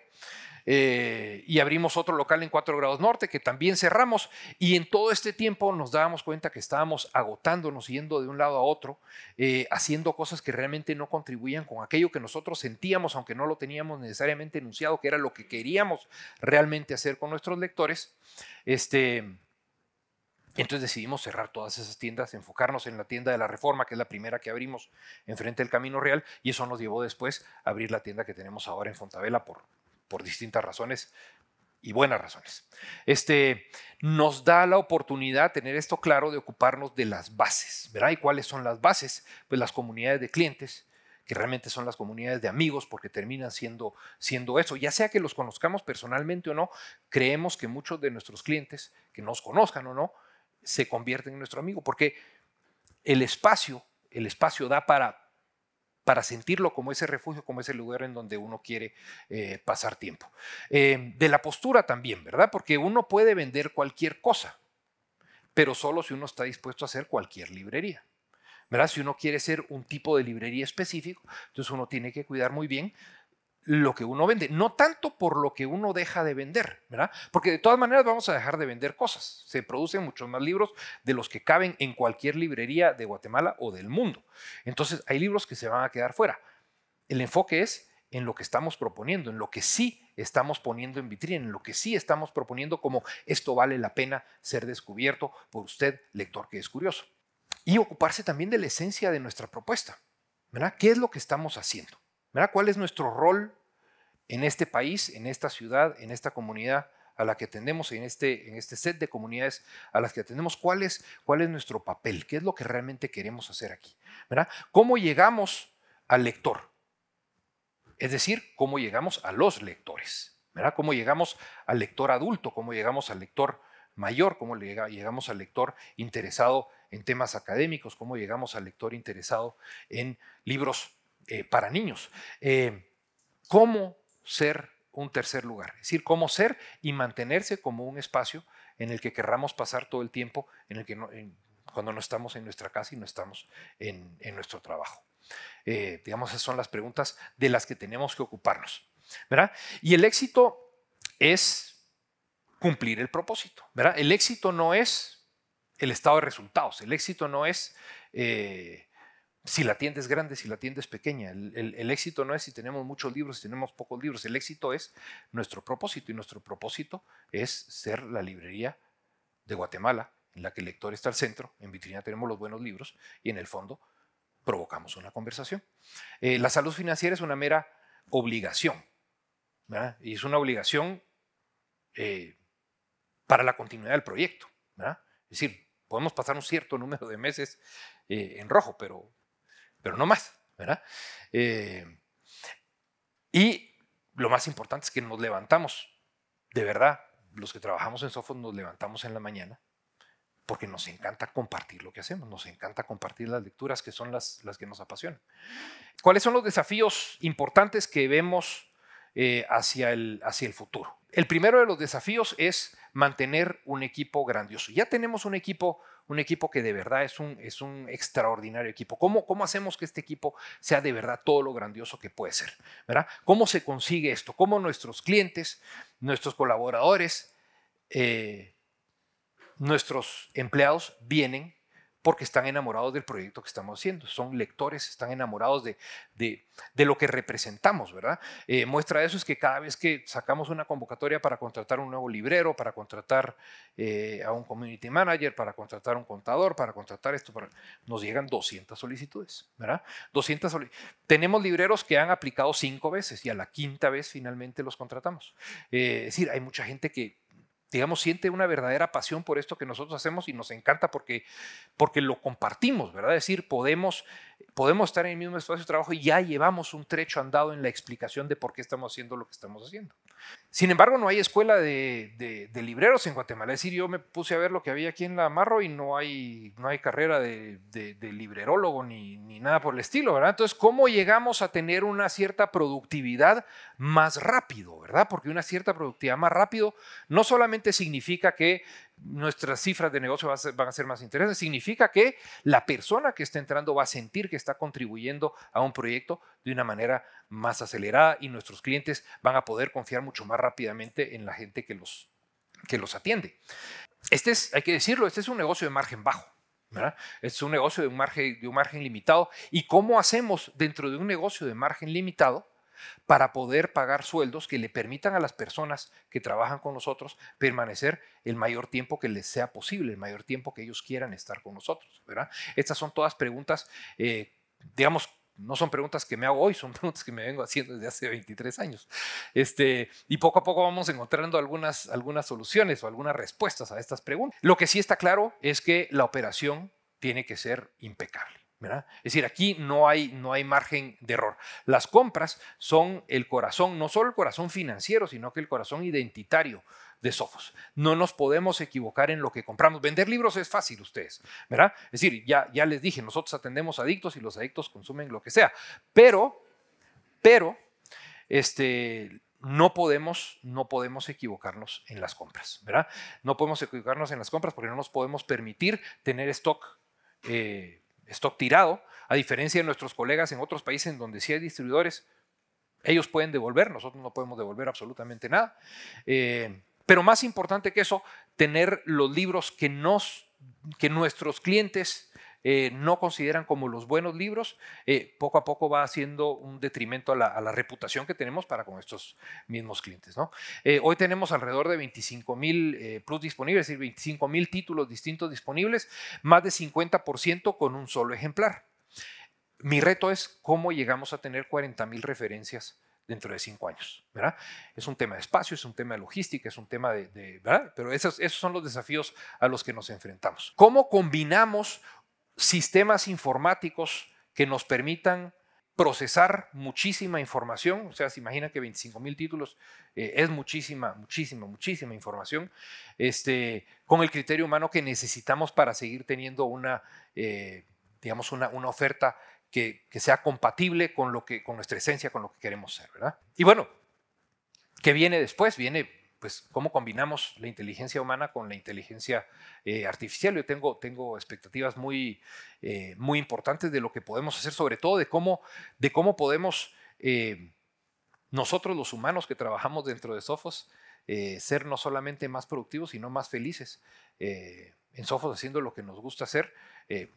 Eh, y abrimos otro local en 4 grados norte que también cerramos y en todo este tiempo nos dábamos cuenta que estábamos agotándonos yendo de un lado a otro, eh, haciendo cosas que realmente no contribuían con aquello que nosotros sentíamos, aunque no lo teníamos necesariamente enunciado, que era lo que queríamos realmente hacer con nuestros lectores. Este, entonces decidimos cerrar todas esas tiendas, enfocarnos en la tienda de la Reforma, que es la primera que abrimos enfrente del Camino Real, y eso nos llevó después a abrir la tienda que tenemos ahora en Fontavela por, por distintas razones y buenas razones. Este nos da la oportunidad tener esto claro de ocuparnos de las bases, ¿verdad? ¿Y cuáles son las bases? Pues las comunidades de clientes, que realmente son las comunidades de amigos, porque terminan siendo, siendo eso. Ya sea que los conozcamos personalmente o no, creemos que muchos de nuestros clientes, que nos conozcan o no, se convierte en nuestro amigo, porque el espacio, el espacio da para, para sentirlo como ese refugio, como ese lugar en donde uno quiere eh, pasar tiempo. Eh, de la postura también, ¿verdad? Porque uno puede vender cualquier cosa, pero solo si uno está dispuesto a hacer cualquier librería. ¿verdad? Si uno quiere ser un tipo de librería específico, entonces uno tiene que cuidar muy bien lo que uno vende, no tanto por lo que uno deja de vender, ¿verdad? Porque de todas maneras vamos a dejar de vender cosas. Se producen muchos más libros de los que caben en cualquier librería de Guatemala o del mundo. Entonces hay libros que se van a quedar fuera. El enfoque es en lo que estamos proponiendo, en lo que sí estamos poniendo en vitrina, en lo que sí estamos proponiendo como esto vale la pena ser descubierto por usted, lector que es curioso. Y ocuparse también de la esencia de nuestra propuesta, ¿verdad? ¿Qué es lo que estamos haciendo? ¿Cuál es nuestro rol en este país, en esta ciudad, en esta comunidad a la que atendemos, en este, en este set de comunidades a las que atendemos? ¿Cuál es, ¿Cuál es nuestro papel? ¿Qué es lo que realmente queremos hacer aquí? ¿Verdad? ¿Cómo llegamos al lector? Es decir, cómo llegamos a los lectores, ¿verdad? Cómo llegamos al lector adulto, cómo llegamos al lector mayor, cómo llegamos al lector interesado en temas académicos, cómo llegamos al lector interesado en libros eh, para niños. Eh, ¿Cómo ser un tercer lugar? Es decir, cómo ser y mantenerse como un espacio en el que querramos pasar todo el tiempo en el que cuando no estamos en nuestra casa y no estamos en, nuestro trabajo. Eh, digamos, esas son las preguntas de las que tenemos que ocuparnos. ¿verdad? Y el éxito es cumplir el propósito. ¿verdad? El éxito no es el estado de resultados, el éxito no es si la tienda es grande, si la tienda es pequeña. El, éxito no es si tenemos muchos libros, si tenemos pocos libros. El éxito es nuestro propósito y nuestro propósito es ser la librería de Guatemala, en la que el lector está al centro, en vitrina tenemos los buenos libros y en el fondo provocamos una conversación. Eh, la salud financiera es una mera obligación, y es una obligación eh, para la continuidad del proyecto. Es decir, podemos pasar un cierto número de meses eh, en rojo, pero pero no más, ¿verdad? Eh, y lo más importante es que nos levantamos, de verdad, los que trabajamos en Sofos nos levantamos en la mañana porque nos encanta compartir lo que hacemos, nos encanta compartir las lecturas que son las, las que nos apasionan. ¿Cuáles son los desafíos importantes que vemos eh, hacia, el, hacia el futuro? El primero de los desafíos es mantener un equipo grandioso. Ya tenemos un equipo, un equipo que de verdad es un, es un extraordinario equipo. ¿Cómo, ¿Cómo hacemos que este equipo sea de verdad todo lo grandioso que puede ser? ¿verdad? ¿Cómo se consigue esto? ¿Cómo nuestros clientes, nuestros colaboradores, eh, nuestros empleados vienen porque están enamorados del proyecto que estamos haciendo. Son lectores, están enamorados de, lo que representamos, ¿verdad? Eh, muestra de eso es que cada vez que sacamos una convocatoria para contratar un nuevo librero, para contratar eh, a un community manager, para contratar un contador, para contratar esto, nos llegan 200 solicitudes, ¿verdad? 200 Tenemos libreros que han aplicado cinco veces y a la quinta vez finalmente los contratamos. Eh, es decir, hay mucha gente que digamos, siente una verdadera pasión por esto que nosotros hacemos y nos encanta porque, porque lo compartimos, ¿verdad? Es decir, podemos podemos estar en el mismo espacio de trabajo y ya llevamos un trecho andado en la explicación de por qué estamos haciendo lo que estamos haciendo. Sin embargo, no hay escuela de, libreros en Guatemala. Es decir, yo me puse a ver lo que había aquí en la Marro y no hay, no hay carrera de, librerólogo ni, ni, nada por el estilo, ¿verdad? Entonces, ¿cómo llegamos a tener una cierta productividad más rápido, ¿verdad? Porque una cierta productividad más rápido no solamente significa que nuestras cifras de negocio van a ser más interesantes. Significa que la persona que está entrando va a sentir que está contribuyendo a un proyecto de una manera más acelerada y nuestros clientes van a poder confiar mucho más rápidamente en la gente que los, que los atiende. Este es, hay que decirlo, este es un negocio de margen bajo. ¿verdad? Es un negocio de un, margen, de un margen limitado. ¿Y cómo hacemos dentro de un negocio de margen limitado para poder pagar sueldos que le permitan a las personas que trabajan con nosotros permanecer el mayor tiempo que les sea posible, el mayor tiempo que ellos quieran estar con nosotros. ¿verdad? Estas son todas preguntas, eh, digamos, no son preguntas que me hago hoy, son [laughs] preguntas que me vengo haciendo desde hace 23 años. Este, y poco a poco vamos encontrando algunas, algunas soluciones o algunas respuestas a estas preguntas. Lo que sí está claro es que la operación tiene que ser impecable. Es decir, aquí no hay, no hay margen de error. Las compras son el corazón, no solo el corazón financiero, sino que el corazón identitario de Sofos. No nos podemos equivocar en lo que compramos. Vender libros es fácil, ustedes, ¿verdad? Es decir, ya, ya les dije, nosotros atendemos adictos y los adictos consumen lo que sea. Pero, pero, este, no podemos, no podemos equivocarnos en las compras, ¿verdad? No podemos equivocarnos en las compras porque no nos podemos permitir tener stock. Eh, stock tirado, a diferencia de nuestros colegas en otros países en donde sí hay distribuidores, ellos pueden devolver, nosotros no podemos devolver absolutamente nada. Eh, pero más importante que eso, tener los libros que, que nuestros clientes eh, no consideran como los buenos libros, eh, poco a poco va haciendo un detrimento a la, reputación que tenemos para con estos mismos clientes. ¿no? Eh, hoy tenemos alrededor de 25 mil plus disponibles, es decir, 25 mil títulos distintos disponibles, más de 50% con un solo ejemplar. Mi reto es cómo llegamos a tener 40 mil referencias dentro de cinco años, Es un tema de espacio, es un tema de logística, es un tema de, Pero esos, esos son los desafíos a los que nos enfrentamos. ¿Cómo combinamos sistemas informáticos que nos permitan procesar muchísima información, o sea, se imagina que 25 mil títulos eh, es muchísima, muchísima, muchísima información, este, con el criterio humano que necesitamos para seguir teniendo una, eh, digamos, una, una oferta que, sea compatible con, lo que, con nuestra esencia, con lo que queremos ser, ¿verdad? Y bueno, ¿qué viene después? Viene pues, cómo combinamos la inteligencia humana con la inteligencia eh, artificial. Yo tengo, tengo expectativas muy, eh, muy importantes de lo que podemos hacer, sobre todo de cómo, de cómo podemos eh, nosotros los humanos que trabajamos dentro de Sofos ser no solamente más productivos, sino más felices en Sofos haciendo lo que nos gusta hacer de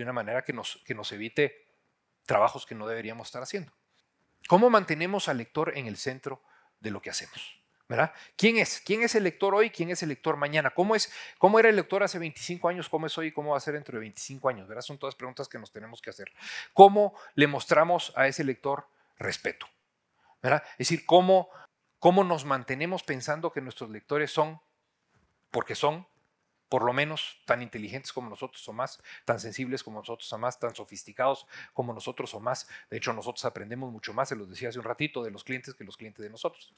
una, manera que nos, que nos evite trabajos que no deberíamos estar haciendo. ¿Cómo mantenemos al lector en el centro de lo que hacemos? ¿verdad? ¿Quién es? ¿Quién es el lector hoy? ¿Quién es el lector mañana? ¿Cómo, es, ¿Cómo era el lector hace 25 años? ¿Cómo es hoy? ¿Cómo va a ser dentro de 25 años? ¿verdad? Son todas preguntas que nos tenemos que hacer. ¿Cómo le mostramos a ese lector respeto? ¿verdad? Es decir, ¿cómo, cómo nos mantenemos pensando que nuestros lectores son, porque son, por lo menos tan inteligentes como nosotros o más, tan sensibles como nosotros o más, tan sofisticados como nosotros o más. De hecho, nosotros aprendemos mucho más, se los decía hace un ratito, de los clientes que los clientes de nosotros.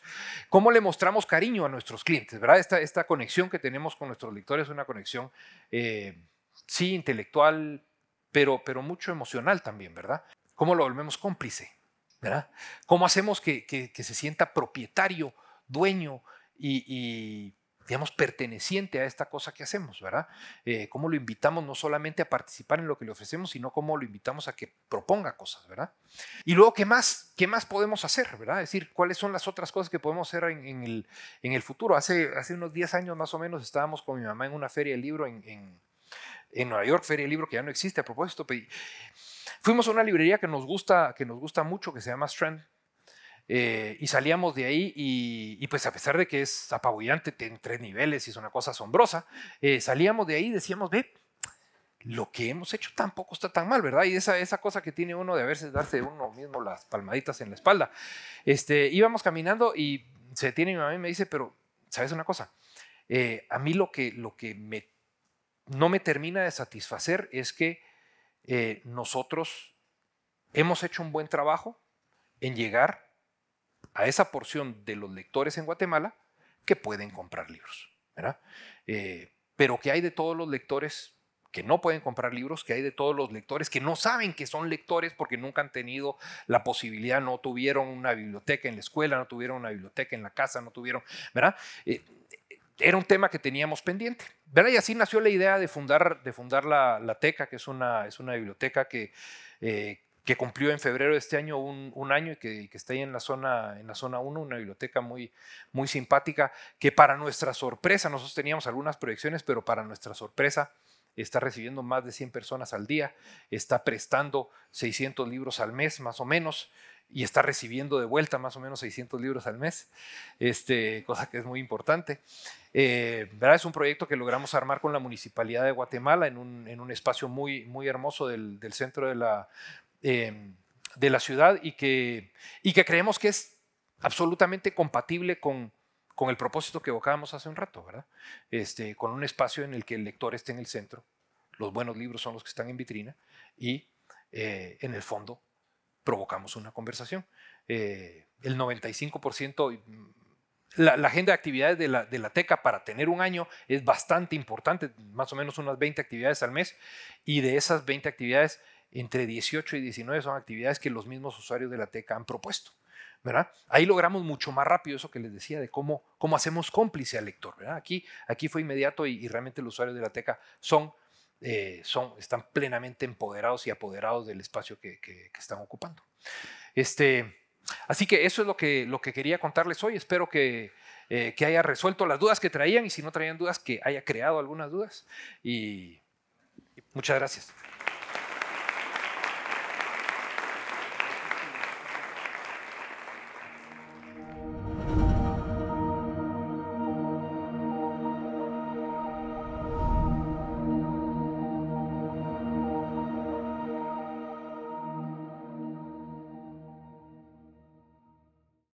¿Cómo le mostramos cariño a nuestros clientes? ¿verdad? Esta, esta conexión que tenemos con nuestros lectores es una conexión, eh, sí, intelectual, pero, pero mucho emocional también, ¿verdad? ¿Cómo lo volvemos cómplice? ¿verdad? ¿Cómo hacemos que, se sienta propietario, dueño y, y digamos, perteneciente a esta cosa que hacemos, ¿verdad? Eh, cómo lo invitamos no solamente a participar en lo que le ofrecemos, sino cómo lo invitamos a que proponga cosas, ¿verdad? Y luego, ¿qué más, qué más podemos hacer, ¿verdad? Es decir, ¿cuáles son las otras cosas que podemos hacer en, el, futuro? Hace, hace unos 10 años más o menos estábamos con mi mamá en una feria de libro en, Nueva York, feria del libro que ya no existe a propósito. Fuimos a una librería que nos gusta, que nos gusta mucho, que se llama Strand eh, y salíamos de ahí y, pues a pesar de que es apabullante, en tres niveles y es una cosa asombrosa, eh, salíamos de ahí y decíamos, ve, lo que hemos hecho tampoco está tan mal, ¿verdad? Y esa, esa cosa que tiene uno de a veces darse uno mismo las palmaditas en la espalda. Este, íbamos caminando y se detiene mi mamá y me dice, pero, ¿sabes una cosa? Eh, a mí lo que, lo que me, no me termina de satisfacer es que nosotros hemos hecho un buen trabajo en llegar a esa porción de los lectores en Guatemala que pueden comprar libros, eh, pero que hay de todos los lectores que no pueden comprar libros, que hay de todos los lectores que no saben que son lectores porque nunca han tenido la posibilidad, no tuvieron una biblioteca en la escuela, no tuvieron una biblioteca en la casa, no tuvieron, ¿verdad? Eh, era un tema que teníamos pendiente, ¿verdad? Y así nació la idea de fundar, de fundar la, TECA, que es una, es una biblioteca que, eh, que cumplió en febrero de este año un, año y que, está ahí en la zona en la zona 1, una biblioteca muy, muy simpática, que para nuestra sorpresa, nosotros teníamos algunas proyecciones, pero para nuestra sorpresa está recibiendo más de 100 personas al día, está prestando 600 libros al mes más o menos y está recibiendo de vuelta más o menos 600 libros al mes, este, cosa que es muy importante. Eh, es un proyecto que logramos armar con la Municipalidad de Guatemala en un, espacio muy, muy hermoso del, del centro de la, Em, de la ciudad y que, y que creemos que es absolutamente compatible con, con el propósito que evocábamos hace un rato, ¿verdad? Este, con un espacio en el que el lector esté en el centro, los buenos libros son los que están en vitrina y eh, en el fondo provocamos una conversación. Eh, el 95%, mm, la, la, agenda de actividades de la, de la TECA para tener un año es bastante importante, más o menos unas 20 actividades al mes, y de esas 20 actividades, entre 18 y 19 son actividades que los mismos usuarios de la TECA han propuesto. ¿verdad? Ahí logramos mucho más rápido eso que les decía de cómo, cómo hacemos cómplice al lector. Aquí, aquí fue inmediato y, realmente los usuarios de la TECA son, eh, son, están plenamente empoderados y apoderados del espacio que, están ocupando. Este, así que eso es lo que, lo que quería contarles hoy. Espero eh, que, haya resuelto las dudas que traían y si no traían dudas, que haya creado algunas dudas. y muchas gracias.